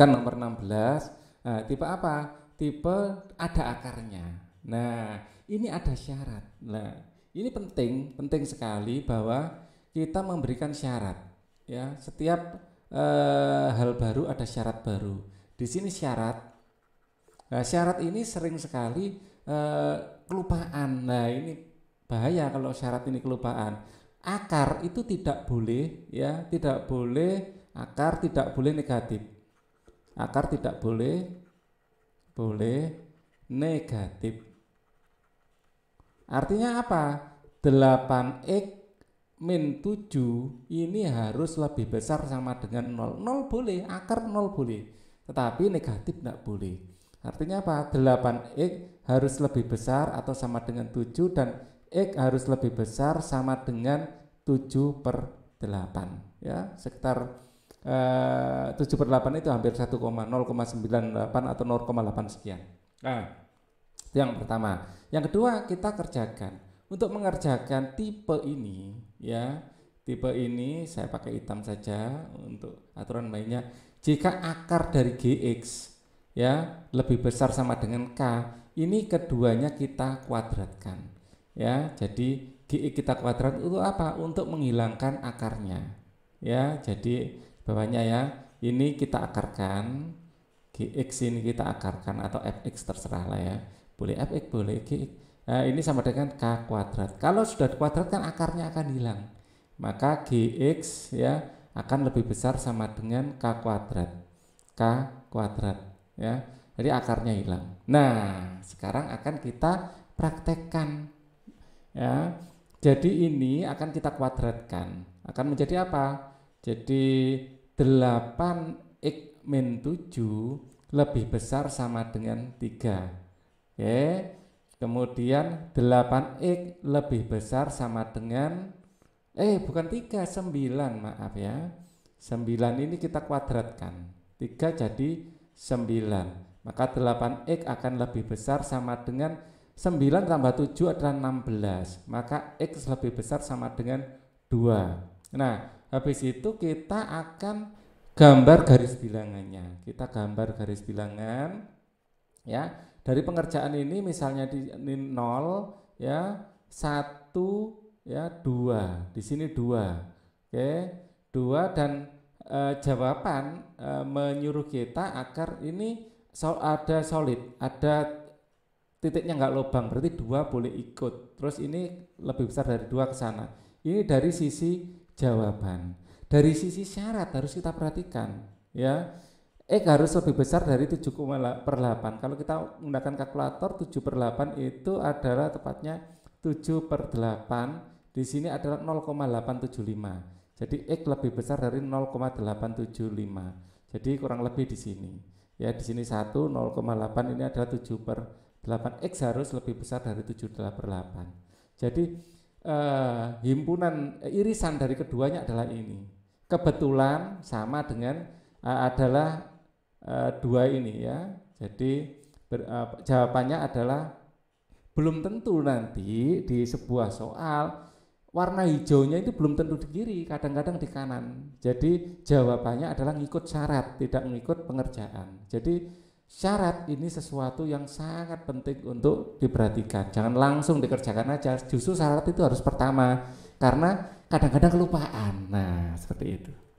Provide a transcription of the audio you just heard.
disebutkan nomor 16 nah, tipe apa tipe ada akarnya nah ini ada syarat nah ini penting penting sekali bahwa kita memberikan syarat ya setiap eh, hal baru ada syarat baru di sini syarat nah, syarat ini sering sekali eh, kelupaan nah ini bahaya kalau syarat ini kelupaan akar itu tidak boleh ya tidak boleh akar tidak boleh negatif akar tidak boleh boleh negatif artinya apa 8x min 7 ini harus lebih besar sama dengan 0 0 boleh akar 0 boleh tetapi negatif tidak boleh artinya apa 8x harus lebih besar atau sama dengan 7 dan X harus lebih besar sama dengan 7 per 8 ya sekitar Eh, tujuh per delapan itu hampir satu koma sembilan delapan atau 0,8 sekian. Nah, itu yang pertama. Yang kedua kita kerjakan. Untuk mengerjakan tipe ini ya, tipe ini saya pakai hitam saja untuk aturan mainnya. Jika akar dari GX ya lebih besar sama dengan K, ini keduanya kita kuadratkan. Ya, jadi GX kita kuadrat untuk apa? Untuk menghilangkan akarnya. Ya, jadi bawahnya ya ini kita akarkan GX ini kita akarkan atau FX terserah lah ya boleh FX boleh GX nah, ini sama dengan K kuadrat kalau sudah kuadrat kan akarnya akan hilang maka GX ya akan lebih besar sama dengan K kuadrat K kuadrat ya jadi akarnya hilang nah sekarang akan kita praktekkan ya jadi ini akan kita kuadratkan akan menjadi apa jadi 8 X min 7 lebih besar sama dengan 3. Oke. Kemudian 8X lebih besar sama dengan eh bukan 3, 9 maaf ya. 9 ini kita kuadratkan. 3 jadi 9. Maka 8X akan lebih besar sama dengan 9 tambah 7 adalah 16. Maka X lebih besar sama dengan 2. Nah, Habis itu kita akan gambar garis bilangannya. Kita gambar garis bilangan ya. Dari pengerjaan ini misalnya di ini 0 ya, 1 ya, 2. Di sini 2. Oke, 2 dan e, jawaban e, menyuruh kita agar ini so, ada solid, ada titiknya enggak lubang, berarti dua boleh ikut. Terus ini lebih besar dari dua ke sana. Ini dari sisi jawaban. Dari sisi syarat harus kita perhatikan ya. X harus lebih besar dari 7 per 8. Kalau kita menggunakan kalkulator 7 per 8 itu adalah tepatnya 7 per 8. Di sini adalah 0,875. Jadi X lebih besar dari 0,875. Jadi kurang lebih di sini. Ya di sini 1, 0,8 ini adalah 7 per 8. X harus lebih besar dari 7 per 8. Jadi uh, himpunan uh, irisan dari keduanya adalah ini. Kebetulan sama dengan uh, adalah uh, dua ini ya. Jadi ber, uh, jawabannya adalah belum tentu nanti di sebuah soal warna hijaunya itu belum tentu di kiri, kadang-kadang di kanan. Jadi jawabannya adalah ngikut syarat, tidak ngikut pengerjaan. Jadi syarat ini sesuatu yang sangat penting untuk diperhatikan. Jangan langsung dikerjakan aja. Justru syarat itu harus pertama karena kadang-kadang kelupaan. Nah, seperti itu.